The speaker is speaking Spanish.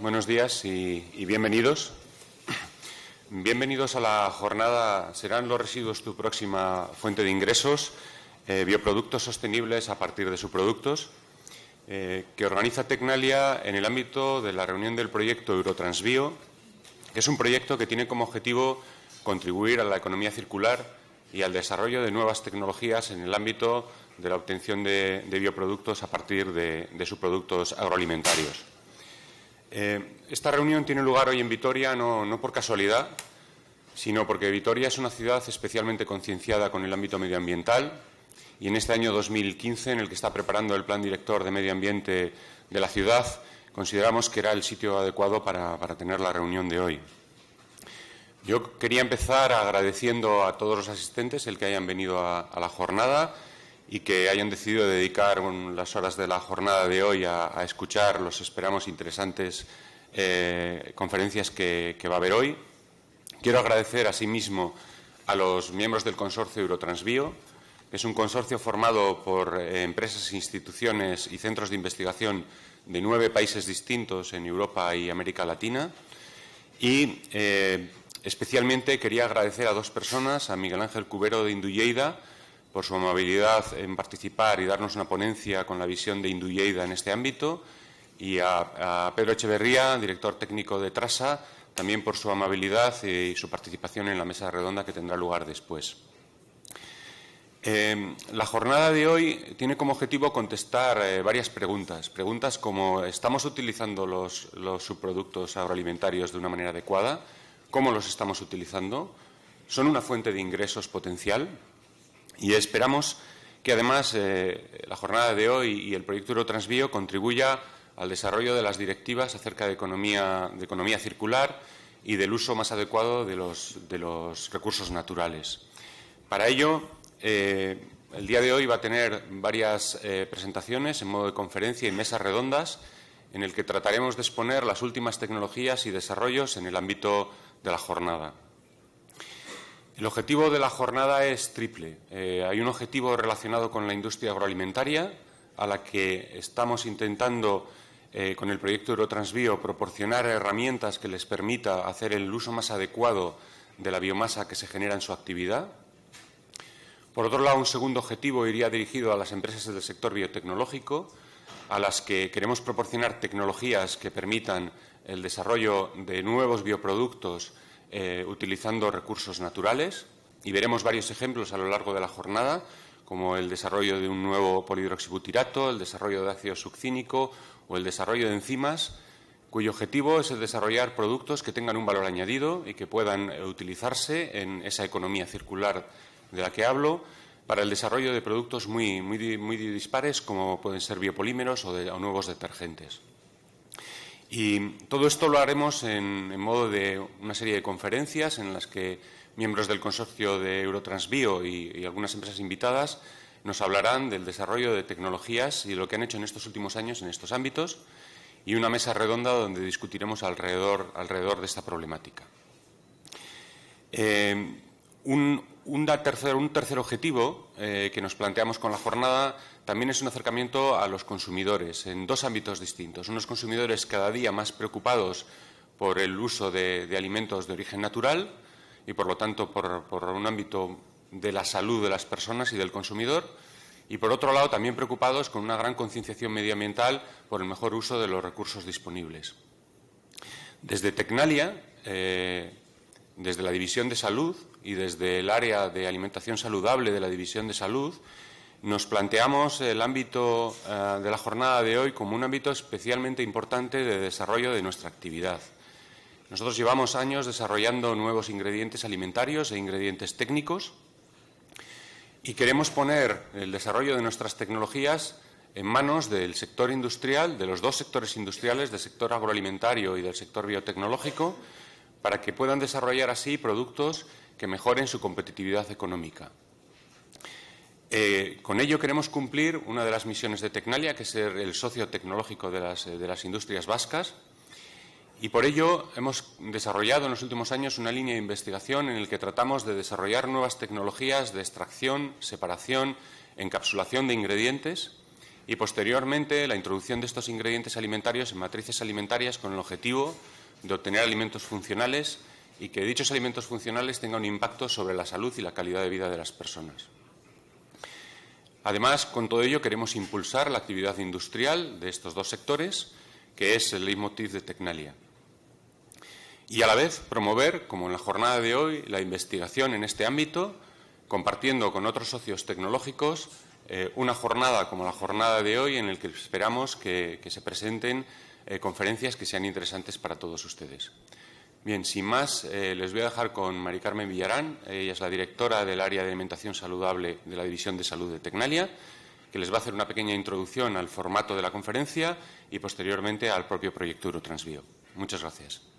buenos días y, bienvenidos. Bienvenidos a la jornada Serán los residuos tu próxima fuente de ingresos, eh, bioproductos sostenibles a partir de sus productos, eh, que organiza Tecnalia en el ámbito de la reunión del proyecto Eurotransbio, es un proyecto que tiene como objetivo contribuir a la economía circular y al desarrollo de nuevas tecnologías en el ámbito de la obtención de, bioproductos a partir de, de sus productos agroalimentarios. Eh, esta reunión tiene lugar hoy en Vitoria no, por casualidad, sino porque Vitoria es una ciudad especialmente concienciada con el ámbito medioambiental y en este año 2015, en el que está preparando el Plan Director de Medio Ambiente de la ciudad, consideramos que era el sitio adecuado para, tener la reunión de hoy. Yo quería empezar agradeciendo a todos los asistentes el que hayan venido a la jornada y que hayan decidido dedicar las horas de la jornada de hoy a, escuchar los esperamos interesantes eh, conferencias que, va a haber hoy. Quiero agradecer asimismo a los miembros del consorcio Eurotransbio, es un consorcio formado por eh, empresas, instituciones y centros de investigación de nueve países distintos en Europa y América Latina. Y eh, especialmente quería agradecer a dos personas, a Miguel Ángel Cubero de Indulleida, por su amabilidad en participar y darnos una ponencia con la visión de Induyeida en este ámbito, y a, Pedro Echeverría, director técnico de Trasa, también por su amabilidad y su participación en la mesa redonda que tendrá lugar después. Em, la jornada de hoy tiene como objetivo contestar eh, varias preguntas. Preguntas como ¿estamos utilizando los, subproductos agroalimentarios de una manera adecuada? ¿Cómo los estamos utilizando? ¿Son una fuente de ingresos potencial? Y esperamos que además eh, la jornada de hoy y el proyecto Eurotransvío contribuya al desarrollo de las directivas acerca de economía, economía circular y del uso más adecuado de los, recursos naturales. Para ello, eh, el día de hoy va a tener varias eh, presentaciones en modo de conferencia y mesas redondas en el que trataremos de exponer las últimas tecnologías y desarrollos en el ámbito de la jornada. El objetivo de la jornada es triple. Eh, hay un objetivo relacionado con la industria agroalimentaria, a la que estamos intentando eh, con el proyecto Eurotransbio proporcionar herramientas que les permita hacer el uso más adecuado de la biomasa que se genera en su actividad. Por otro lado, un segundo objetivo iría dirigido a las empresas del sector biotecnológico, a las que queremos proporcionar tecnologías que permitan el desarrollo de nuevos bioproductos eh, utilizando recursos naturales y veremos varios ejemplos a lo largo de la jornada, como el desarrollo de un nuevo polidroxibutirato, el desarrollo de ácido succínico o el desarrollo de enzimas, cuyo objetivo es el desarrollar productos que tengan un valor añadido y que puedan eh, utilizarse en esa economía circular de la que hablo para el desarrollo de productos muy, dispares como pueden ser biopolímeros o nuevos detergentes. Y todo esto lo haremos en, modo de una serie de conferencias en las que miembros del consorcio de Eurotransbio y, algunas empresas invitadas nos hablarán del desarrollo de tecnologías y de lo que han hecho en estos últimos años en estos ámbitos y una mesa redonda donde discutiremos alrededor, alrededor de esta problemática. Eh, un, tercer, objetivo eh, que nos planteamos con la jornada también es un acercamiento a los consumidores en dos ámbitos distintos. Unos consumidores cada día más preocupados por el uso de, alimentos de origen natural y, por lo tanto, por, un ámbito de la salud de las personas y del consumidor y por otro lado también preocupados con una gran concienciación medioambiental por el mejor uso de los recursos disponibles. Desde Tecnalia eh, desde la División de Salud y desde el área de alimentación saludable de la División de Salud, nos planteamos el ámbito eh, de la jornada de hoy como un ámbito especialmente importante de desarrollo de nuestra actividad. Nosotros llevamos años desarrollando nuevos ingredientes alimentarios e ingredientes técnicos y queremos poner el desarrollo de nuestras tecnologías en manos del sector industrial, de los dos sectores industriales, del sector agroalimentario y del sector biotecnológico, para que puedan desarrollar así productos que mejoren su competitividad económica. Eh, con ello queremos cumplir una de las misiones de Tecnalia, que es ser el socio tecnológico de las, eh, de las industrias vascas, y por ello hemos desarrollado en los últimos años una línea de investigación en la que tratamos de desarrollar nuevas tecnologías de extracción, separación, encapsulación de ingredientes y posteriormente la introducción de estos ingredientes alimentarios en matrices alimentarias con el objetivo de obtener alimentos funcionales y que dichos alimentos funcionales tengan un impacto sobre la salud y la calidad de vida de las personas. Además, con todo ello queremos impulsar la actividad industrial de estos dos sectores, que es el leitmotiv de Tecnalia. Y a la vez promover, como en la jornada de hoy, la investigación en este ámbito, compartiendo con otros socios tecnológicos eh, una jornada como la jornada de hoy en la que esperamos que se presenten eh, conferencias que sean interesantes para todos ustedes. Bien, sin más, eh, les voy a dejar con Mari Carmen Villarán. Ella es la directora del área de alimentación saludable de la División de Salud de Tecnalia, que les va a hacer una pequeña introducción al formato de la conferencia y posteriormente al propio proyecto Eurotransbio. Muchas gracias.